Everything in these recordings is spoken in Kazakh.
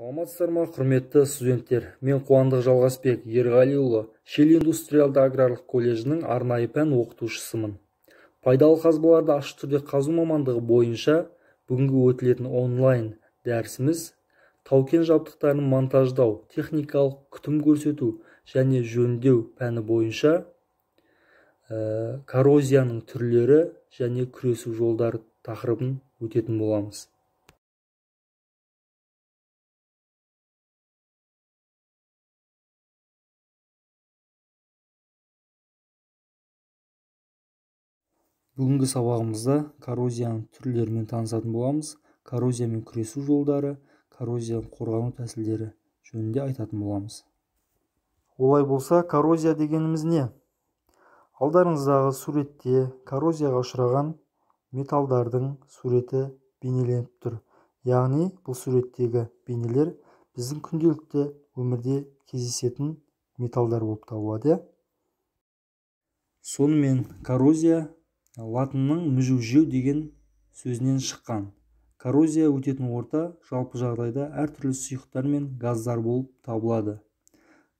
саламатсыздар ма құрметті студенттер мен қуандық жалғасбек ерғалиұлы шел индустриалды аграрлық колледжінің арнайы пән оқытушысымын пайдалы қазбаларды ашық түрде қазу мамандығы бойынша бүгінгі өтілетін онлайн дәрісіміз таукен кен жабдықтарын монтаждау техникалық күтім көрсету және жөндеу пәні бойынша э, коррозияның түрлері және күресу жолдары тақырыбын өтетін боламыз бүгінгі сабағымызда коррозияның түрлерімен танысатын боламыз коррозиямен күресу жолдары коррозиядан қорғану тәсілдері жөнінде айтатын боламыз олай болса коррозия дегеніміз не алдарыңыздағы суретте коррозияға ұшыраған металдардың суреті бейнеленіп тұр яғни бұл суреттегі бейнелер біздің күнделікті өмірде кездесетін металдар болып табылады иә сонымен коррозия латынның мүжу-жеу деген сөзінен шыққан коррозия өтетін орта жалпы жағдайда әртүрлі сұйықтар мен газдар болып табылады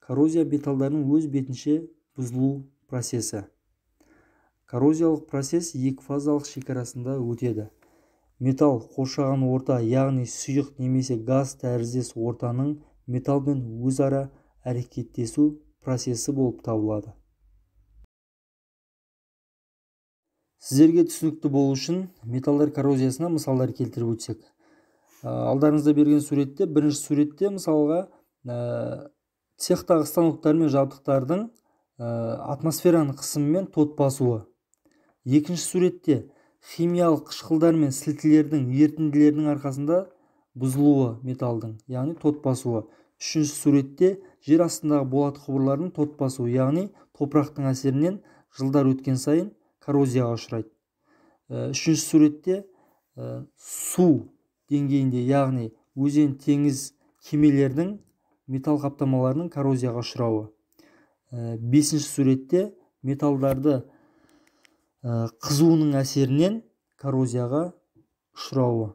коррозия металдардың өз бетінше бұзылу процесі коррозиялық процесс екі фазалық шекарасында өтеді металл қоршаған орта яғни сұйық немесе газ тәріздес ортаның металлмен өзара әрекеттесу процесі болып табылады сіздерге түсінікті болу үшін металдар коррозиясына мысалдар келтіріп өтсек э, алдарыңызда берген суретте бірінші суретте мысалға ә, цехтағы станоктар мен жабдықтардың э, атмосфераның қысымымен тот басуы екінші суретте химиялық қышқылдар мен сілтілердің ерітінділердің арқасында бұзылуы металдың яғни тот басуы үшінші суретте жер астындағы болат құбырлардың тот басуы яғни топырақтың әсерінен жылдар өткен сайын коррозияға ұшырайды э, үшінші суретте э, су деңгейінде яғни өзен теңіз кемелердің металл қаптамаларының коррозияға ұшырауы ә, бесінші суретте металдарды қызуының әсерінен коррозияға ұшырауы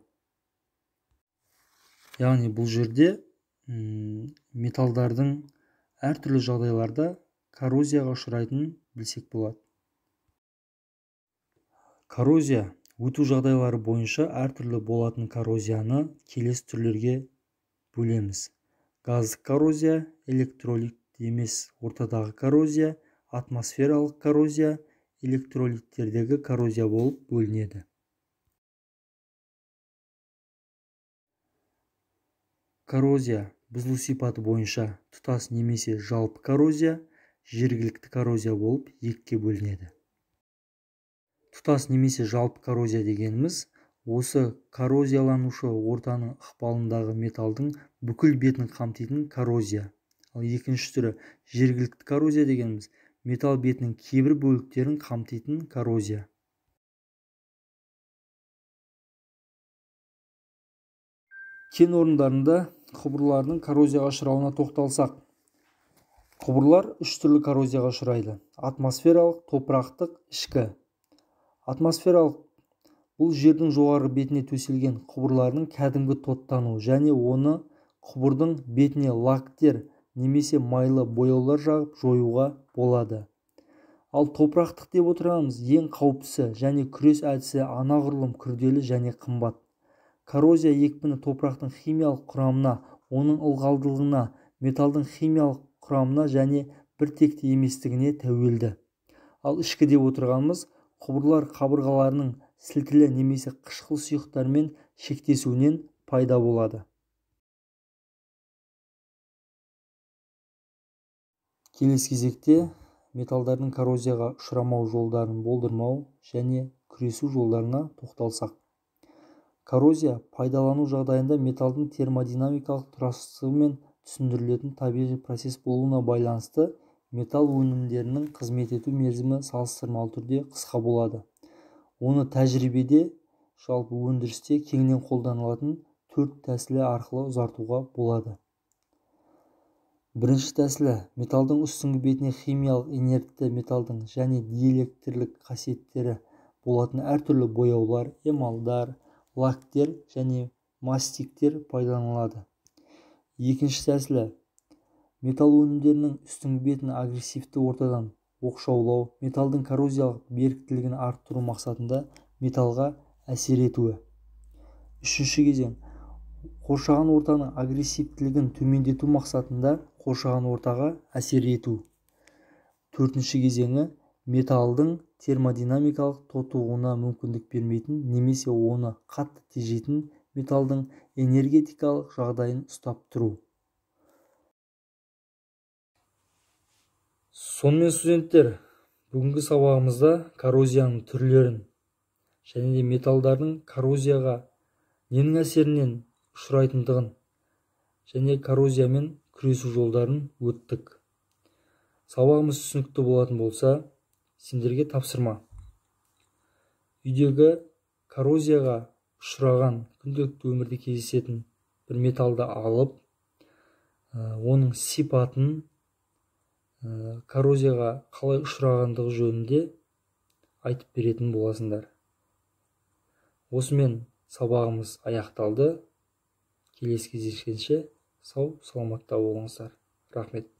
яғни бұл жерде ұм, металдардың әртүрлі жағдайларда коррозияға ұшырайтынын білсек болады коррозия өту жағдайлары бойынша әртүрлі болатын коррозияны келесі түрлерге бөлеміз газдық коррозия электролитті емес ортадағы коррозия атмосфералық коррозия электролиттердегі коррозия болып бөлінеді коррозия бұзылу сипаты бойынша тұтас немесе жалпы коррозия жергілікті коррозия болып екіге бөлінеді тұтас немесе жалпы коррозия дегеніміз осы коррозияланушы ортаның ықпалындағы металдың бүкіл бетін қамтитын коррозия ал екінші түрі жергілікті коррозия дегеніміз металл бетінің кейбір бөліктерін қамтитын коррозия кен орындарында құбырлардың коррозияға ұшырауына тоқталсақ құбырлар үш түрлі коррозияға ұшырайды атмосфералық топырақтық ішкі атмосфералық бұл жердің жоғарғы бетіне төселген құбырлардың кәдімгі тоттануы және оны құбырдың бетіне лактер немесе майлы бояулар жағып жоюға болады ал топырақтық деп отырғанымыз ең қауіптісі және күрес әдісі анағұрлым күрделі және қымбат коррозия екпіні топырақтың химиялық құрамына оның ылғалдылығына металдың химиялық құрамына және бір текті еместігіне тәуелді ал ішкі деп отырғанымыз құбырлар қабырғаларының сілтілі немесе қышқыл сұйықтармен шектесуінен пайда болады келесі кезекте металдардың коррозияға ұшырамау жолдарын болдырмау және күресу жолдарына тоқталсақ коррозия пайдалану жағдайында металдың термодинамикалық тұрақсыздығымен түсіндірілетін табиғи процесс болуына байланысты металл өнімдерінің қызмет ету мерзімі салыстырмалы түрде қысқа болады оны тәжірибеде жалпы өндірісте кеңінен қолданылатын төрт тәсілі арқылы ұзартуға болады бірінші тәсілі металдың үстіңгі бетіне химиялық инертті металдың және диэлектрлік қасиеттері болатын әртүрлі бояулар эмалдар лактер және мастиктер пайдаланылады екінші тәсілі металл өнімдерінің үстіңгі бетін агрессивті ортадан оқшаулау металдың коррозиялық беріктілігін арттыру мақсатында металға әсер етуі үшінші кезең қоршаған ортаны агрессивтілігін төмендету мақсатында қоршаған ортаға әсер ету төртінші кезеңі металдың термодинамикалық тотығуына мүмкіндік бермейтін немесе оны қатты тежейтін металдың энергетикалық жағдайын ұстап тұру сонымен студенттер бүгінгі сабағымызда коррозияның түрлерін және де металдардың коррозияға ненің әсерінен ұшырайтындығын және коррозиямен күресу жолдарын өттік сабағымыз түсінікті болатын болса сендерге тапсырма үйдегі коррозияға ұшыраған күнделікті өмірде кездесетін бір металды алып оның сипатын Э, коррозияға қалай ұшырағандығы жөнінде айтып беретін боласыңдар осымен сабағымыз аяқталды келесі кездескенше сау саламатта болыңыздар рахмет